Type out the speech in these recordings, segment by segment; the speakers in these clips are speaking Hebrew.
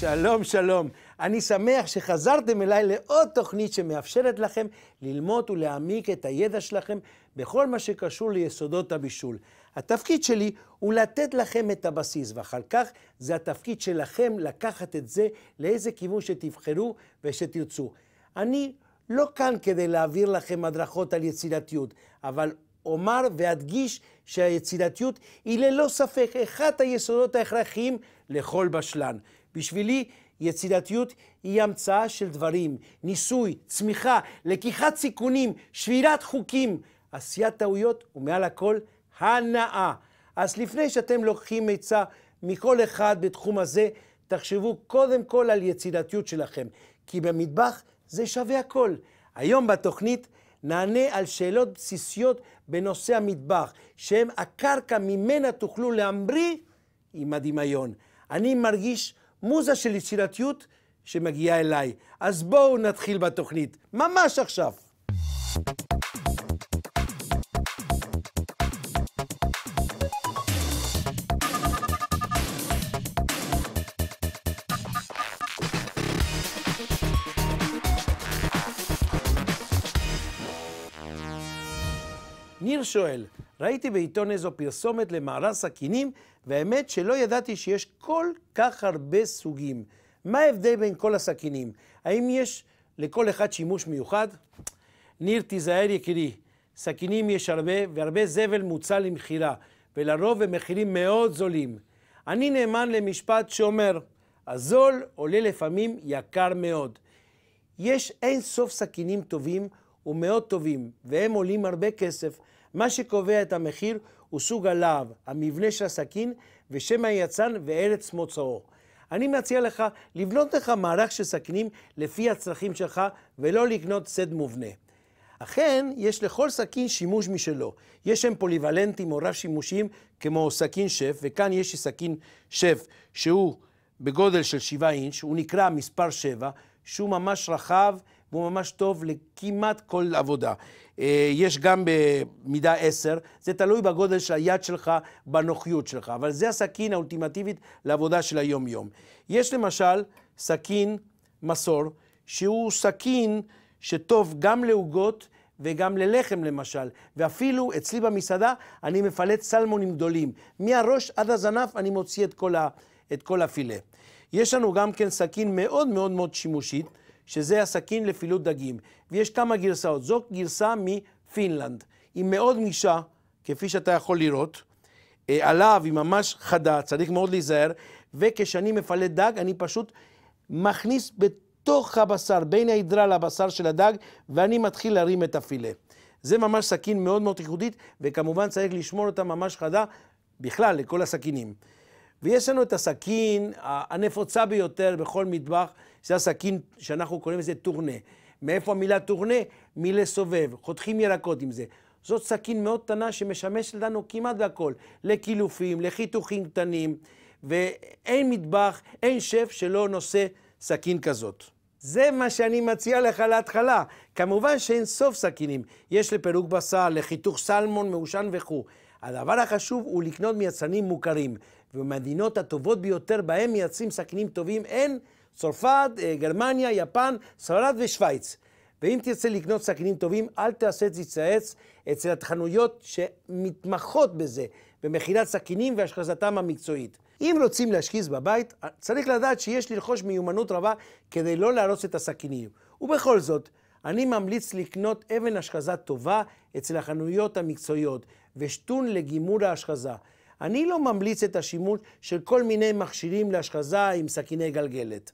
שלום, שלום. אני שמח שחזרתם אליי לעוד תוכנית שמאפשרת לכם ללמוד ולהעמיק את הידע שלכם בכל מה שקשור ליסודות הבישול. התפקיד שלי הוא לתת לכם את הבסיס, ואחר כך זה התפקיד שלכם לקחת את זה לאיזה כיוון שתבחרו ושתרצו. אני לא כאן כדי להעביר לכם הדרכות על יצירתיות, אבל אומר ואדגיש שהיצירתיות היא ללא ספק אחד היסודות ההכרחיים לכל בשלן. בשבילי יצירתיות היא המצאה של דברים, ניסוי, צמיחה, לקיחת סיכונים, שבירת חוקים, עשיית טעויות ומעל הכל הנאה. אז לפני שאתם לוקחים עצה מכל אחד בתחום הזה, תחשבו קודם כל על יצירתיות שלכם, כי במטבח זה שווה הכל. היום בתוכנית נענה על שאלות בסיסיות בנושא המטבח, שהם הקרקע ממנה תוכלו להמריא עם הדמיון. אני מרגיש מוזה של יצירתיות שמגיעה אליי. אז בואו נתחיל בתוכנית, ממש עכשיו. ניר שואל, ראיתי בעיתון איזו פרסומת למערס סכינים והאמת שלא ידעתי שיש כל כך הרבה סוגים. מה ההבדל בין כל הסכינים? האם יש לכל אחד שימוש מיוחד? ניר, תיזהר יקירי, סכינים יש הרבה, והרבה זבל מוצע למכירה, ולרוב מחירים מאוד זולים. אני נאמן למשפט שאומר, הזול עולה לפעמים יקר מאוד. יש אין סוף סכינים טובים ומאוד טובים, והם עולים הרבה כסף. מה שקובע את המחיר הוא סוג הלהב, המבנה של הסכין, ושם היצן וארץ מוצאו. אני מציע לך לבנות לך מערך של סכינים לפי הצרכים שלך, ולא לקנות סד מובנה. אכן, יש לכל סכין שימוש משלו. יש שם פוליוולנטים או רב שימושים כמו סכין שף, וכאן יש סכין שף שהוא בגודל של 7 אינץ', הוא נקרא מספר 7, שהוא ממש רחב, והוא ממש טוב לכמעט כל עבודה. אה, יש גם במידה 10, זה תלוי בגודל של היד שלך, בנוחיות שלך, אבל זה הסכין האולטימטיבית לעבודה של היום-יום. יש למשל סכין מסור, שהוא סכין שטוב גם לעוגות, וגם ללחם למשל, ואפילו אצלי במסעדה אני מפלט סלמונים גדולים. מהראש עד הזנף אני מוציא את כל, ה, את כל הפילה. יש לנו גם כן סכין מאוד מאוד מאוד שימושית, שזה הסכין לפילוט דגים. ויש כמה גרסאות. זו גרסה מפינלנד. היא מאוד גמישה, כפי שאתה יכול לראות. אה, עליו היא ממש חדה, צריך מאוד להיזהר. וכשאני מפלט דג, אני פשוט מכניס בתוך הבשר, בין ההדרה לבשר של הדג, ואני מתחיל להרים את הפילה. זה ממש סכין מאוד מאוד ייחודית, וכמובן צריך לשמור אותה ממש חדה, בכלל, לכל הסכינים. ויש לנו את הסכין הנפוצה ביותר בכל מטבח, זה הסכין שאנחנו קוראים לזה טורנה. מאיפה המילה טורנה? מלסובב. חותכים ירקות עם זה. זאת סכין מאוד קטנה שמשמשת לנו כמעט לכל, לקילופים, לחיתוכים קטנים, ואין מטבח, אין שף שלא נושא סכין כזאת. זה מה שאני מציע לך להתחלה. כמובן שאין סוף סכינים. יש לפירוק בשר, לחיתוך סלמון, מעושן וכו'. הדבר החשוב הוא לקנות מייצרנים מוכרים, ובמדינות הטובות ביותר בהם מייצרים סכינים טובים אין צרפת, אה, גרמניה, יפן, ספרד ושווייץ. ואם תרצה לקנות סכינים טובים, אל תעשה את זה צייץ אצל החנויות שמתמחות בזה, במכילת סכינים והשכזתם המקצועית. אם רוצים להשכיז בבית, אה, צריך לדעת שיש לרכוש מיומנות רבה כדי לא להרוס את הסכינים. ובכל זאת, אני ממליץ לקנות אבן השכזה טובה אצל החנויות המקצועיות, ושתון לגימור ההשכזה. אני לא ממליץ את השימוש של כל מיני מכשירים להשכזה עם סכיני גלגלת.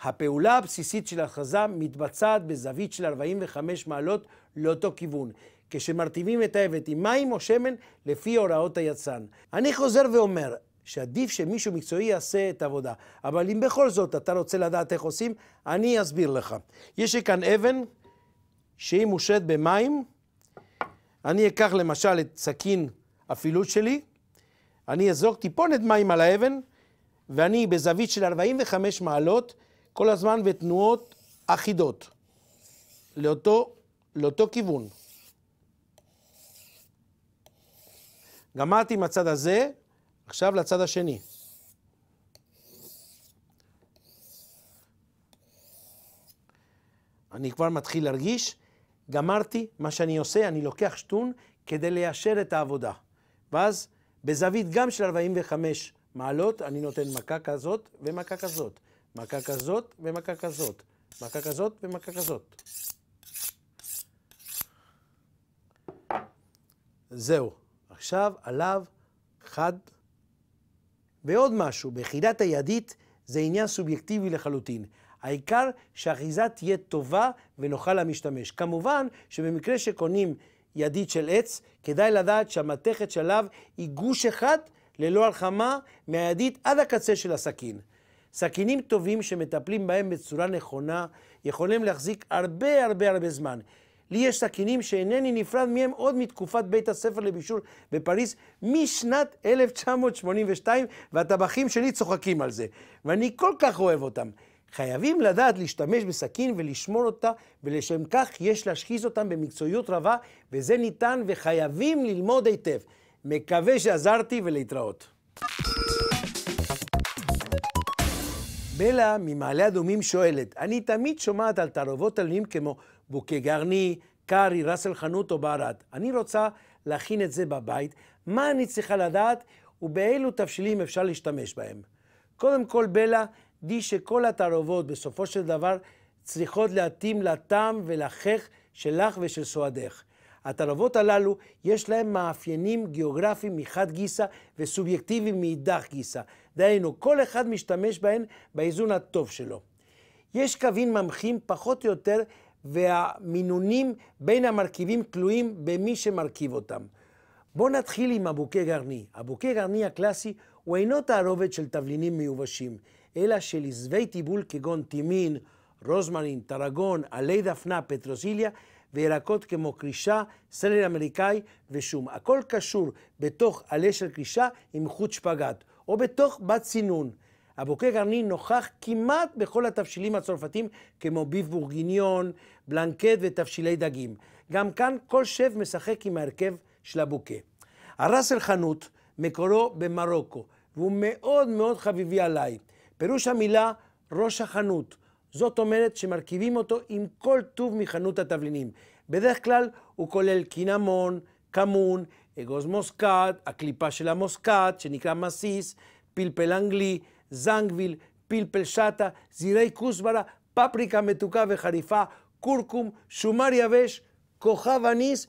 הפעולה הבסיסית של ההכרזה מתבצעת בזווית של 45 מעלות לאותו כיוון, כשמרטיבים את העבד עם מים או שמן לפי הוראות היצן. אני חוזר ואומר, שעדיף שמישהו מקצועי יעשה את העבודה. אבל אם בכל זאת אתה רוצה לדעת איך עושים, אני אסביר לך. יש לי כאן אבן שהיא מושרת במים. אני אקח למשל את סכין הפעילות שלי, אני אזרוק טיפונת מים על האבן, ואני בזווית של 45 מעלות כל הזמן בתנועות אחידות, לאותו, לאותו כיוון. גמרתי עם הצד הזה, עכשיו לצד השני. אני כבר מתחיל להרגיש, גמרתי, מה שאני עושה, אני לוקח שטון כדי ליישר את העבודה. ואז בזווית גם של 45 מעלות, אני נותן מכה כזאת ומכה כזאת. מכה כזאת ומכה כזאת, מכה כזאת ומכה כזאת. זהו, עכשיו עליו חד ועוד משהו, ביחידת הידית זה עניין סובייקטיבי לחלוטין. העיקר שהאחיזה תהיה טובה ונוחה למשתמש. כמובן שבמקרה שקונים ידית של עץ, כדאי לדעת שהמתכת שלו היא גוש אחד ללא הלחמה מהידית עד הקצה של הסכין. סכינים טובים שמטפלים בהם בצורה נכונה, יכולים להחזיק הרבה הרבה הרבה זמן. לי יש סכינים שאינני נפרד מהם עוד מתקופת בית הספר לבישול בפריז, משנת 1982, והטבחים שלי צוחקים על זה. ואני כל כך אוהב אותם. חייבים לדעת להשתמש בסכין ולשמור אותה, ולשם כך יש להשחיז אותם במקצועיות רבה, וזה ניתן וחייבים ללמוד היטב. מקווה שעזרתי ולהתראות. בלה ממעלה אדומים שואלת, אני תמיד שומעת על תערובות עלמים כמו בוקי גרני, קארי, ראס אל חנות או בערד. אני רוצה להכין את זה בבית, מה אני צריכה לדעת ובאילו תבשילים אפשר להשתמש בהם. קודם כל, בלה, די שכל התערובות בסופו של דבר צריכות להתאים לטעם ולחך שלך ושל סועדך. התערובות הללו יש להן מאפיינים גיאוגרפיים מחד גיסא וסובייקטיביים מאידך גיסא, דהיינו, כל אחד משתמש בהן באיזון הטוב שלו. יש קווים ממחים פחות או יותר, והמינונים בין המרכיבים תלויים במי שמרכיב אותם. בואו נתחיל עם הבוקה גרני. הבוקה גרני הקלאסי הוא אינו תערובת של תבלינים מיובשים, אלא של עזבי טיבול כגון טימין, רוזמרין, טרגון, עלי דפנה, פטרוזיליה, וירקות כמו קרישה, סלר אמריקאי ושום. הכל קשור בתוך עלה של קרישה עם חוט שפגט. או בתוך בת צינון. הבוקר הרני נוכח כמעט בכל התבשילים הצרפתים, כמו ביף בורגיניון, בלנקט ותבשילי דגים. גם כאן כל שף משחק עם ההרכב של הבוקה. הרס אל חנות מקורו במרוקו, והוא מאוד מאוד חביבי עליי. פירוש המילה ראש החנות. זאת אומרת שמרכיבים אותו עם כל טוב מחנות התבלינים. בדרך כלל הוא כולל קינמון, כמון, אגוז מוסקת, הקליפה של המוסקת, שנקרא מסיס, פלפל אנגלי, זנגוויל, פלפל שטה, זירי כוסברה, פפריקה מתוקה וחריפה, כורכום, שומר יבש, כוכב אניס,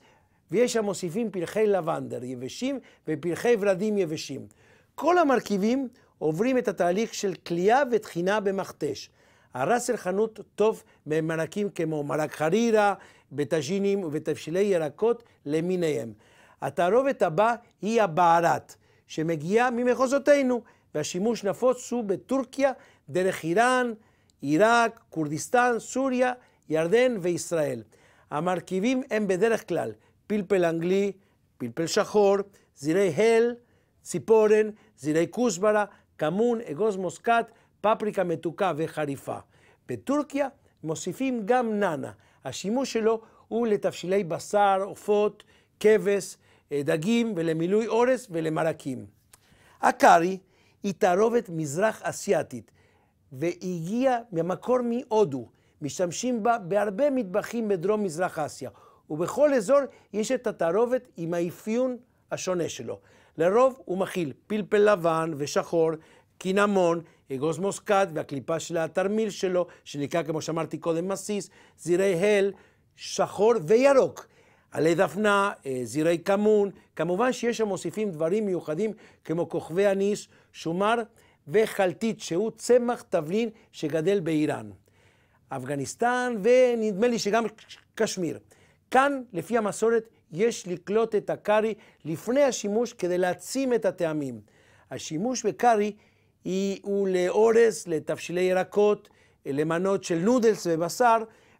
ויש המוסיפים פרחי לבנדר יבשים ופרחי ורדים יבשים. כל המרכיבים עוברים את התהליך של כליאה וטחינה במכתש. הרסל חנות טוב במרקים כמו מרק חרירה, בטאז'ינים ובתבשילי ירקות למיניהם. התערובת הבאה היא הבערת, שמגיעה ממחוזותינו, והשימוש נפוץ הוא בטורקיה, דרך איראן, עיראק, כורדיסטן, סוריה, ירדן וישראל. המרכיבים הם בדרך כלל פלפל אנגלי, פלפל שחור, זירי הל, ציפורן, זירי כוסברה, כמון, אגוז מוסקת, פפריקה מתוקה וחריפה. בטורקיה מוסיפים גם נאנה. השימוש שלו הוא לתבשילי בשר, עופות, כבש, אה, דגים ולמילוי אורס ולמרקים. הקארי היא תערובת מזרח אסיאתית, והגיעה מהמקור מהודו. משתמשים בה בהרבה מטבחים בדרום מזרח אסיה, ובכל אזור יש את התערובת עם האפיון השונה שלו. לרוב הוא מכיל פלפל לבן ושחור, קינמון, אגוז מוסקת והקליפה של התרמיל שלו, שנקרא, כמו שאמרתי קודם, מסיס, זירי הל, שחור וירוק. עלי דפנה, אה, זירי כמון, כמובן שיש שם מוסיפים דברים מיוחדים כמו כוכבי אניס, שומר וחלטית, שהוא צמח תבלין שגדל באיראן. אפגניסטן ונדמה לי שגם קשמיר. כאן, לפי המסורת, יש לקלוט את הקארי לפני השימוש כדי להעצים את הטעמים. השימוש בקארי הוא לאורז, לתבשילי ירקות, למנות של נודלס ובשר,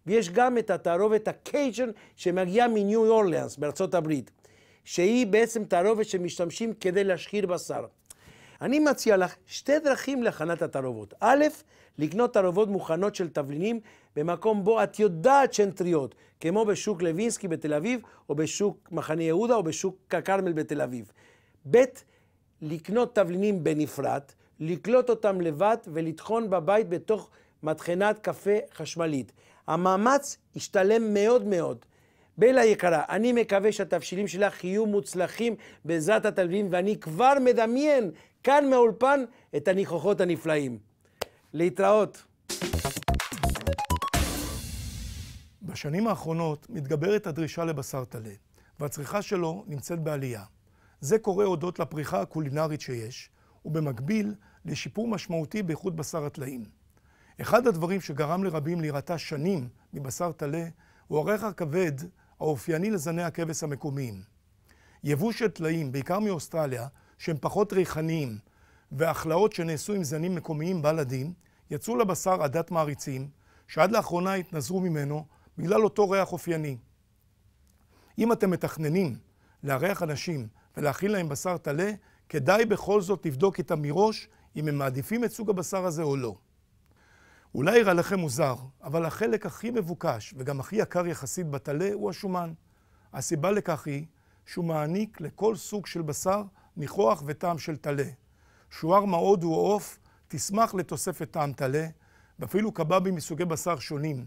ויש גם את התערובת הקייג'ן שמגיעה מניו אורליאנס בארצות הברית, שהיא בעצם תערובת שמשתמשים כדי להשחיר בשר. אני מציע לך שתי דרכים להכנת התערובות. א', לקנות תערובות מוכנות של תבלינים במקום בו את יודעת שהן טריות, כמו בשוק לוינסקי בתל אביב, או בשוק מחנה יהודה, או בשוק הכרמל בתל אביב. ב', לקנות תבלינים בנפרד, לקלוט אותם לבד ולטחון בבית בתוך מטחנת קפה חשמלית. המאמץ ישתלם מאוד מאוד. בלה יקרה, אני מקווה שהתבשילים שלך יהיו מוצלחים בעזרת התלמידים, ואני כבר מדמיין כאן מהאולפן את הניחוחות הנפלאים. להתראות. בשנים האחרונות מתגברת הדרישה לבשר טלה, והצריכה שלו נמצאת בעלייה. זה קורה הודות לפריחה הקולינרית שיש, ובמקביל לשיפור משמעותי באיכות בשר הטלאים. אחד הדברים שגרם לרבים להירתע שנים מבשר טלה הוא הריח הכבד האופייני לזני הכבש המקומיים. יבוא של טלאים, בעיקר מאוסטרליה, שהם פחות ריחניים, והכלאות שנעשו עם זנים מקומיים בלדים, יצאו לבשר עדת מעריצים, שעד לאחרונה התנזרו ממנו בגלל אותו ריח אופייני. אם אתם מתכננים לארח אנשים ולהכין להם בשר טלה, כדאי בכל זאת לבדוק איתם מראש אם הם מעדיפים את סוג הבשר הזה או לא. אולי יראה לכם מוזר, אבל החלק הכי מבוקש וגם הכי יקר יחסית בטלה הוא השומן. הסיבה לכך היא שהוא מעניק לכל סוג של בשר ניחוח וטעם של טלה. שוער מעוד הוא עוף, תשמח לתוספת טעם טלה, ואפילו קבבים מסוגי בשר שונים.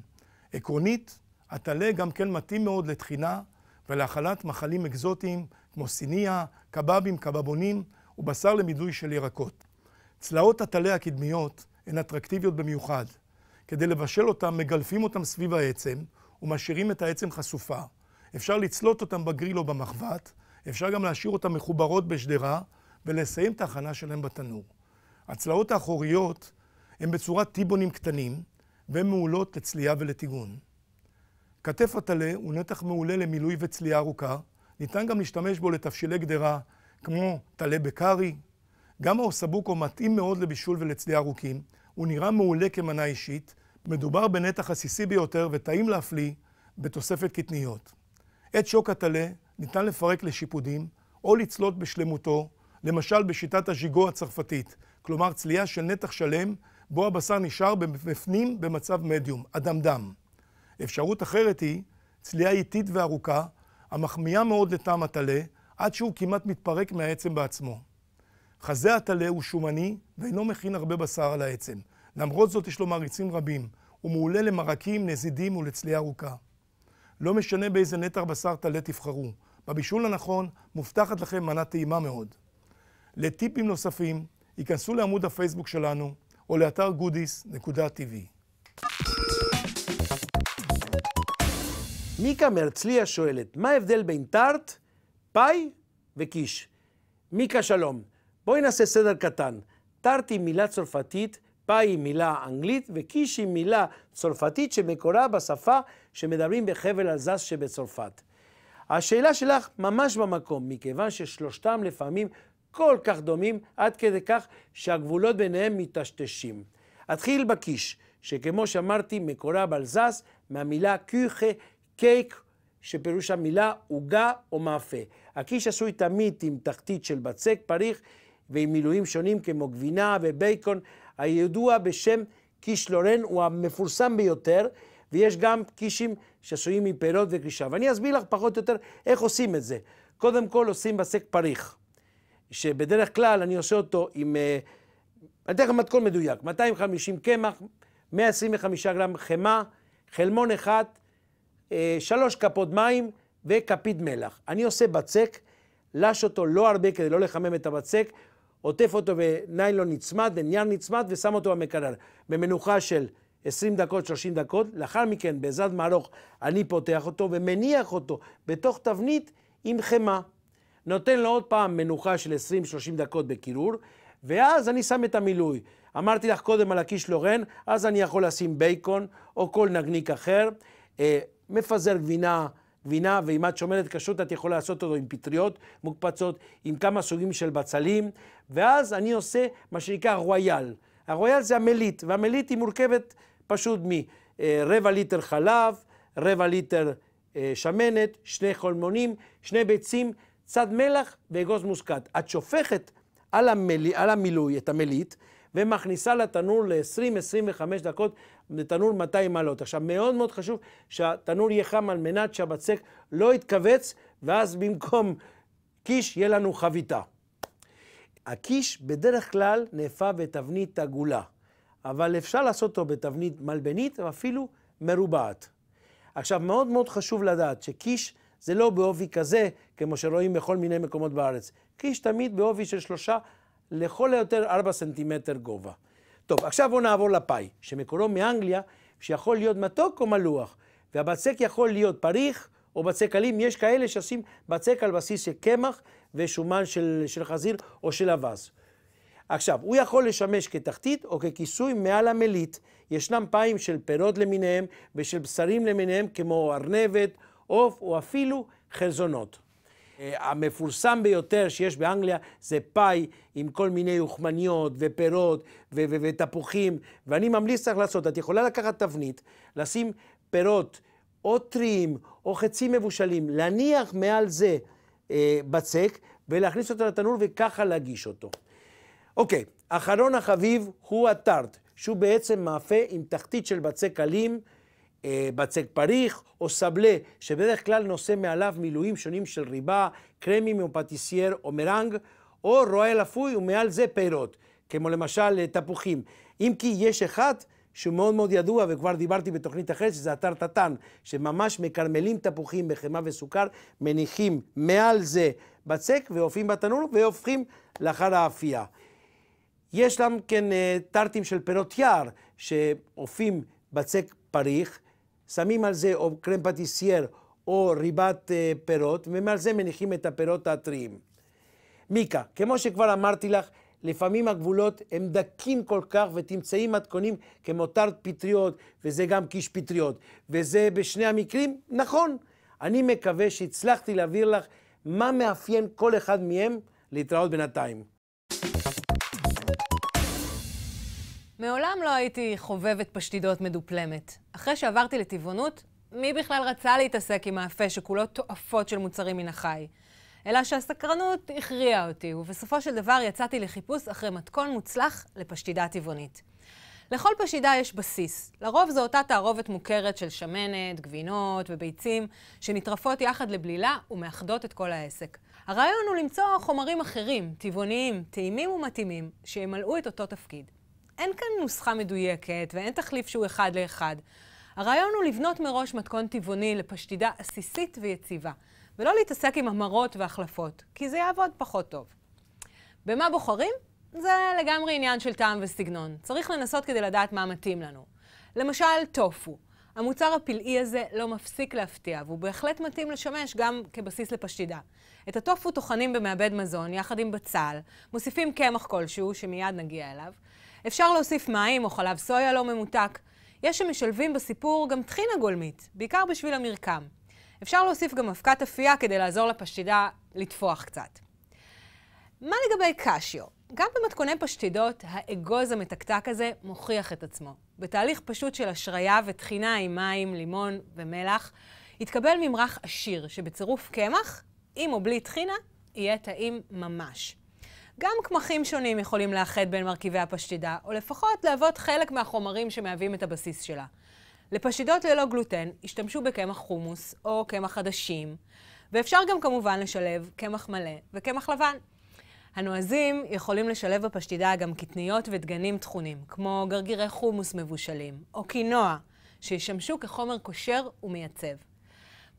עקרונית, הטלה גם כן מתאים מאוד לתחינה ולהכלת מחלים אקזוטיים כמו סיניה, קבבים, קבבונים ובשר למידוי של ירקות. צלעות הטלה הקדמיות הן אטרקטיביות במיוחד. כדי לבשל אותם, מגלפים אותם סביב העצם ומשאירים את העצם חשופה. אפשר לצלוט אותם בגריל או במחבת, אפשר גם להשאיר אותם מחוברות בשדרה ולסיים את ההכנה שלהם בתנור. הצלעות האחוריות הן בצורת טיבונים קטנים והן מעולות לצלייה ולטיגון. כתף הטלה הוא נתח מעולה למילוי וצלייה ארוכה, ניתן גם להשתמש בו לתבשילי גדרה כמו טלה בקרי, גם האוסבוקו מתאים מאוד לבישול ולצלי ארוכים, הוא נראה מעולה כמנה אישית, מדובר בנתח עסיסי ביותר וטעים להפליא, בתוספת קטניות. את שוק הטלה ניתן לפרק לשיפודים, או לצלות בשלמותו, למשל בשיטת הז'יגו הצרפתית, כלומר צלייה של נתח שלם, בו הבשר נשאר בפנים במצב מדיום, אדמדם. אפשרות אחרת היא צלייה איטית וארוכה, המחמיאה מאוד לטעם הטלה, עד שהוא כמעט מתפרק מהעצם בעצמו. חזה הטלה הוא שומני ואינו מכין הרבה בשר על העצם. למרות זאת יש לו מעריצים רבים. הוא מעולה למרקים, נזידים ולצלייה ארוכה. לא משנה באיזה נטע בשר טלה תבחרו. בבישול הנכון מובטחת לכם מנה טעימה מאוד. לטיפים נוספים, ייכנסו לעמוד הפייסבוק שלנו או לאתר goodies.tv. מיקה מהרצליה שואלת, מה ההבדל בין טארט, פאי וקיש? מיקה שלום. בואי נעשה סדר קטן. תרתי מילה צרפתית, פאי מילה אנגלית וקישי מילה צרפתית שמקורה בשפה שמדברים בחבל אלזס שבצרפת. השאלה שלך ממש במקום, מכיוון ששלושתם לפעמים כל כך דומים עד כדי כך שהגבולות ביניהם מטשטשים. אתחיל בקיש, שכמו שאמרתי מקורה בלזס מהמילה קיוכה, קייק, שפירוש המילה עוגה או מאפה. הקיש עשוי תמיד עם תחתית של בצק פריך ועם מילואים שונים כמו גבינה ובייקון, הידוע בשם קיש לורן הוא המפורסם ביותר, ויש גם קישים שעשויים מפירות וקרישה. ואני אסביר לך פחות או יותר איך עושים את זה. קודם כל עושים בסק פריך, שבדרך כלל אני עושה אותו עם... אה, אני אתן לך מתכון מדויק, 250 קמח, 125 גרם חמאה, חלמון אחד, אה, שלוש כפות מים וכפית מלח. אני עושה בצק, לש אותו לא הרבה כדי לא לחמם את הבצק, עוטף אותו בניילון נצמד, בנייר נצמד, ושם אותו במקרר. במנוחה של 20 דקות, 30 דקות, לאחר מכן, בעזרת מערוך, אני פותח אותו ומניח אותו בתוך תבנית עם חמאה. נותן לו עוד פעם מנוחה של 20-30 דקות בקירור, ואז אני שם את המילוי. אמרתי לך קודם על הקיש לורן, אז אני יכול לשים בייקון או כל נגניק אחר, אה, מפזר גבינה. גבינה, ואם את שומרת כשרות את יכולה לעשות אותו עם פטריות מוקפצות, עם כמה סוגים של בצלים, ואז אני עושה מה שנקרא רויאל. הרויאל זה המלית, והמלית היא מורכבת פשוט מרבע אה, ליטר חלב, רבע ליטר אה, שמנת, שני חולמונים, שני ביצים, צד מלח ואגוז מוסקת. את שופכת על, המיל... על המילוי את המלית ומכניסה לתנור ל-20-25 דקות לתנור 200 מעלות. עכשיו, מאוד מאוד חשוב שהתנור יהיה חם על מנת שהבצק לא יתכווץ, ואז במקום קיש יהיה לנו חביתה. הקיש בדרך כלל נאפה בתבנית עגולה, אבל אפשר לעשות אותו בתבנית מלבנית ואפילו מרובעת. עכשיו, מאוד מאוד חשוב לדעת שקיש זה לא בעובי כזה, כמו שרואים בכל מיני מקומות בארץ. קיש תמיד בעובי של שלושה, לכל היותר ארבע סנטימטר גובה. טוב, עכשיו בואו נעבור לפאי, שמקורו מאנגליה, שיכול להיות מתוק או מלוח, והבצק יכול להיות פריך או בצק אלים, יש כאלה שעושים בצק על בסיס של קמח ושומן של, של חזיר או של אווז. עכשיו, הוא יכול לשמש כתחתית או ככיסוי מעל המלית. ישנם פאים של פירות למיניהם ושל בשרים למיניהם, כמו ארנבת, עוף או אפילו חלזונות. אה, המפורסם ביותר שיש באנגליה זה פאי עם כל מיני יוחמניות ופירות ו- ו- ותפוחים, ואני ממליץ לך לעשות, את יכולה לקחת תבנית, לשים פירות או טריים או חצי מבושלים, להניח מעל זה אה, בצק ולהכניס אותו לתנור וככה להגיש אותו. אוקיי, אחרון החביב הוא הטארט, שהוא בעצם מאפה עם תחתית של בצק אלים. אה, בצק פריך או סבלה, שבדרך כלל נושא מעליו מילואים שונים של ריבה, קרמים או פטיסייר או מרנג, או רועה לפוי ומעל זה פירות, כמו למשל אה, תפוחים. אם כי יש אחד שהוא מאוד מאוד ידוע, וכבר דיברתי בתוכנית אחרת, שזה אתר תתן, שממש מקרמלים תפוחים בחמאה וסוכר, מניחים מעל זה בצק ואופים בתנור והופכים לאחר האפייה. יש גם כן אה, טרטים של פירות יער, שאופים בצק פריך, שמים על זה או קרם פטיסייר או ריבת אה, פירות, ומעל זה מניחים את הפירות הטריים. מיקה, כמו שכבר אמרתי לך, לפעמים הגבולות הם דקים כל כך, ותמצאים מתכונים כמותרת פטריות, וזה גם קיש פטריות. וזה בשני המקרים, נכון. אני מקווה שהצלחתי להעביר לך מה מאפיין כל אחד מהם להתראות בינתיים. מעולם לא הייתי חובבת פשטידות מדופלמת. אחרי שעברתי לטבעונות, מי בכלל רצה להתעסק עם האפה שכולו תועפות של מוצרים מן החי? אלא שהסקרנות הכריעה אותי, ובסופו של דבר יצאתי לחיפוש אחרי מתכון מוצלח לפשטידה טבעונית. לכל פשידה יש בסיס. לרוב זו אותה תערובת מוכרת של שמנת, גבינות וביצים, שנטרפות יחד לבלילה ומאחדות את כל העסק. הרעיון הוא למצוא חומרים אחרים, טבעוניים, טעימים ומתאימים, שימלאו את אותו תפקיד. אין כאן נוסחה מדויקת ואין תחליף שהוא אחד לאחד. הרעיון הוא לבנות מראש מתכון טבעוני לפשטידה עסיסית ויציבה, ולא להתעסק עם המרות והחלפות, כי זה יעבוד פחות טוב. במה בוחרים? זה לגמרי עניין של טעם וסגנון. צריך לנסות כדי לדעת מה מתאים לנו. למשל, טופו. המוצר הפלאי הזה לא מפסיק להפתיע, והוא בהחלט מתאים לשמש גם כבסיס לפשטידה. את הטופו טוחנים במעבד מזון, יחד עם בצל, מוסיפים קמח כלשהו, שמיד נגיע אליו, אפשר להוסיף מים או חלב סויה לא ממותק. יש שמשלבים בסיפור גם טחינה גולמית, בעיקר בשביל המרקם. אפשר להוסיף גם אבקת אפייה כדי לעזור לפשטידה לטפוח קצת. מה לגבי קשיו? גם במתכוני פשטידות, האגוז המתקתק הזה מוכיח את עצמו. בתהליך פשוט של השריה וטחינה עם מים, לימון ומלח, התקבל ממרח עשיר, שבצירוף קמח, עם או בלי טחינה, יהיה טעים ממש. גם קמחים שונים יכולים לאחד בין מרכיבי הפשטידה, או לפחות להוות חלק מהחומרים שמהווים את הבסיס שלה. לפשטידות ללא גלוטן השתמשו בקמח חומוס או קמח חדשים, ואפשר גם כמובן לשלב קמח מלא וקמח לבן. הנועזים יכולים לשלב בפשטידה גם קטניות ודגנים טחונים, כמו גרגירי חומוס מבושלים, או קינוע, שישמשו כחומר קושר ומייצב.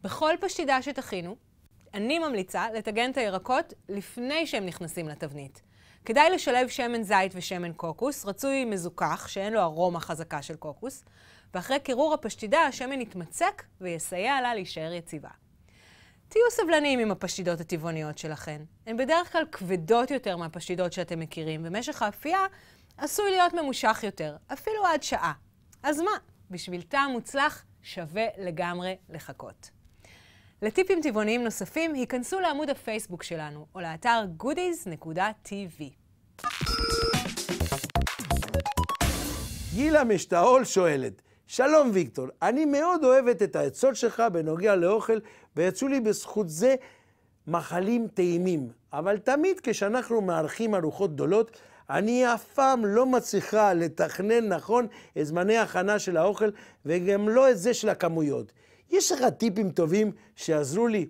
בכל פשטידה שתכינו, אני ממליצה לטגן את הירקות לפני שהם נכנסים לתבנית. כדאי לשלב שמן זית ושמן קוקוס, רצוי מזוכח, שאין לו ארומה חזקה של קוקוס, ואחרי קירור הפשטידה השמן יתמצק ויסייע לה להישאר יציבה. תהיו סבלניים עם הפשטידות הטבעוניות שלכן. הן בדרך כלל כבדות יותר מהפשטידות שאתם מכירים, ומשך האפייה עשוי להיות ממושך יותר, אפילו עד שעה. אז מה, בשביל טעם מוצלח שווה לגמרי לחכות. לטיפים טבעוניים נוספים, היכנסו לעמוד הפייסבוק שלנו, או לאתר goodies.tv. גילה משתאול שואלת, שלום ויקטור, אני מאוד אוהבת את העצות שלך בנוגע לאוכל, ויצאו לי בזכות זה מחלים טעימים. אבל תמיד כשאנחנו מארחים ארוחות גדולות, אני אף פעם לא מצליחה לתכנן נכון את זמני ההכנה של האוכל, וגם לא את זה של הכמויות. יש לך טיפים טובים שעזרו לי?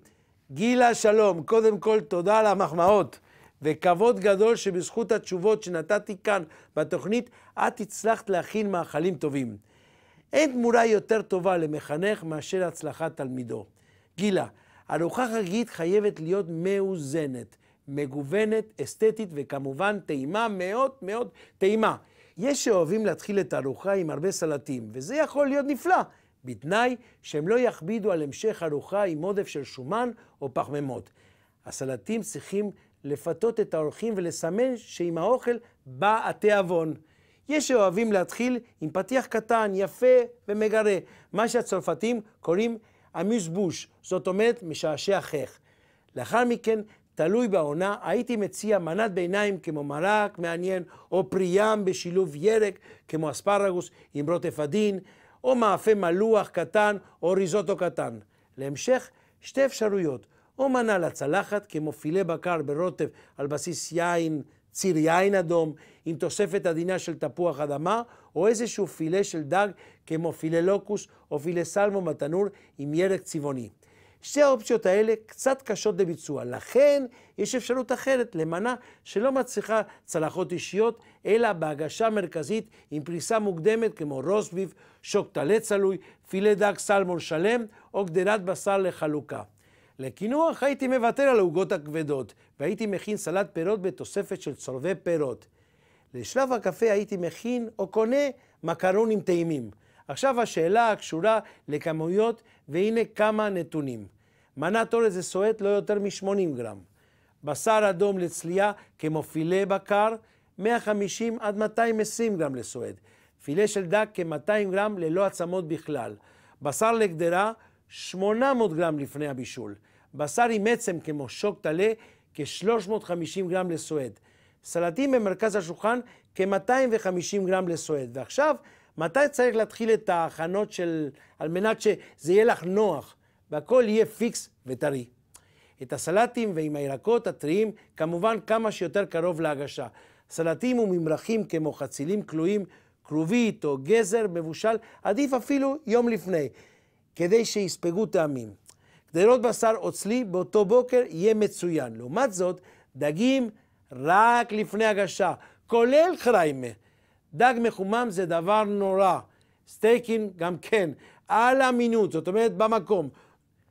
גילה שלום, קודם כל תודה על המחמאות, וכבוד גדול שבזכות התשובות שנתתי כאן בתוכנית, את הצלחת להכין מאכלים טובים. אין תמורה יותר טובה למחנך מאשר הצלחת תלמידו. גילה, ארוחה חגית חייבת להיות מאוזנת, מגוונת, אסתטית וכמובן טעימה, מאוד מאוד טעימה. יש שאוהבים להתחיל את הארוחה עם הרבה סלטים, וזה יכול להיות נפלא. בתנאי שהם לא יכבידו על המשך ארוחה עם עודף של שומן או פחמימות. הסלטים צריכים לפתות את האורחים ולסמן שעם האוכל בא התיאבון. יש שאוהבים להתחיל עם פתיח קטן, יפה ומגרה, מה שהצרפתים קוראים אמיוס בוש, זאת אומרת משעשע חך. לאחר מכן, תלוי בעונה, הייתי מציע מנת ביניים כמו מרק מעניין, או פרי ים בשילוב ירק כמו אספרגוס עם רוטף עדין, או מאפה מלוח קטן, או ריזוטו קטן. להמשך, שתי אפשרויות, או מנה לצלחת, כמו פילה בקר ברוטב על בסיס יין, ציר יין אדום, עם תוספת עדינה של תפוח אדמה, או איזשהו פילה של דג, כמו פילה לוקוס או פילה סלמו בתנור, עם ירק צבעוני. שתי האופציות האלה קצת קשות לביצוע. לכן יש אפשרות אחרת למנה שלא מצליחה צלחות אישיות, אלא בהגשה מרכזית עם פריסה מוקדמת כמו רוסביף, שוק טלה צלוי, פילה דג סלמון שלם או גדרת בשר לחלוקה. לקינוח הייתי מוותר על העוגות הכבדות והייתי מכין סלט פירות בתוספת של צורבי פירות. לשלב הקפה הייתי מכין או קונה מקרונים טעימים. עכשיו השאלה הקשורה לכמויות והנה כמה נתונים. מנת אורז לסועט לא יותר מ-80 גרם. בשר אדום לצלייה כמו פילה בקר, 150 עד 220 גרם לסועד. פילה של דג כ-200 גרם ללא עצמות בכלל. בשר לגדרה, 800 גרם לפני הבישול. בשר עם עצם כמו שוק טלה, כ-350 גרם לסועד. סלטים במרכז השולחן, כ-250 גרם לסועד. ועכשיו מתי צריך להתחיל את ההכנות של... על מנת שזה יהיה לך נוח והכל יהיה פיקס וטרי. את הסלטים ועם הירקות הטריים, כמובן כמה שיותר קרוב להגשה. סלטים וממרחים כמו חצילים כלואים, כרובית או גזר מבושל, עדיף אפילו יום לפני, כדי שיספגו טעמים. גדרות בשר או צלי באותו בוקר יהיה מצוין. לעומת זאת, דגים רק לפני הגשה, כולל חריימה. דג מחומם זה דבר נורא. סטייקים גם כן, על המינות, זאת אומרת במקום.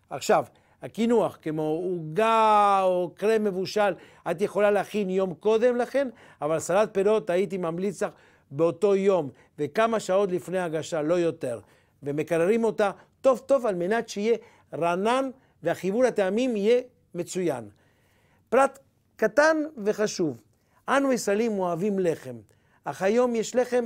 עכשיו, הקינוח, כמו עוגה או קרם מבושל, את יכולה להכין יום קודם לכן, אבל סלט פירות הייתי ממליץ לך באותו יום, וכמה שעות לפני הגשה, לא יותר. ומקררים אותה טוב טוב על מנת שיהיה רענן והחיבור הטעמים יהיה מצוין. פרט קטן וחשוב, אנו ישראלים אוהבים לחם. אך היום יש לחם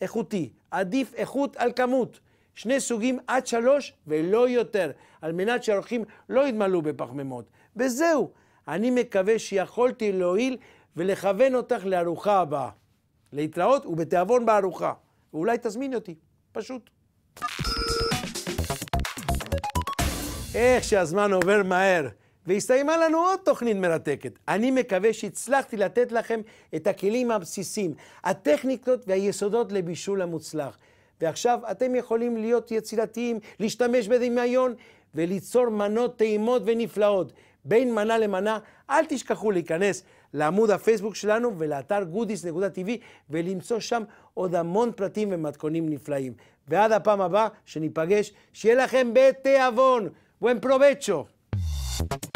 איכותי. עדיף איכות על כמות. שני סוגים עד שלוש ולא יותר, על מנת שהאורחים לא יתמלאו בפחמימות. וזהו. אני מקווה שיכולתי להועיל ולכוון אותך לארוחה הבאה. להתראות ובתיאבון בארוחה. ואולי תזמין אותי, פשוט. איך שהזמן עובר מהר. והסתיימה לנו עוד תוכנית מרתקת. אני מקווה שהצלחתי לתת לכם את הכלים הבסיסיים, הטכניקות והיסודות לבישול המוצלח. ועכשיו אתם יכולים להיות יצירתיים, להשתמש בדמיון וליצור מנות טעימות ונפלאות. בין מנה למנה, אל תשכחו להיכנס לעמוד הפייסבוק שלנו ולאתר goodies.tv ולמצוא שם עוד המון פרטים ומתכונים נפלאים. ועד הפעם הבאה שניפגש, שיהיה לכם בתיאבון. בuen provecho.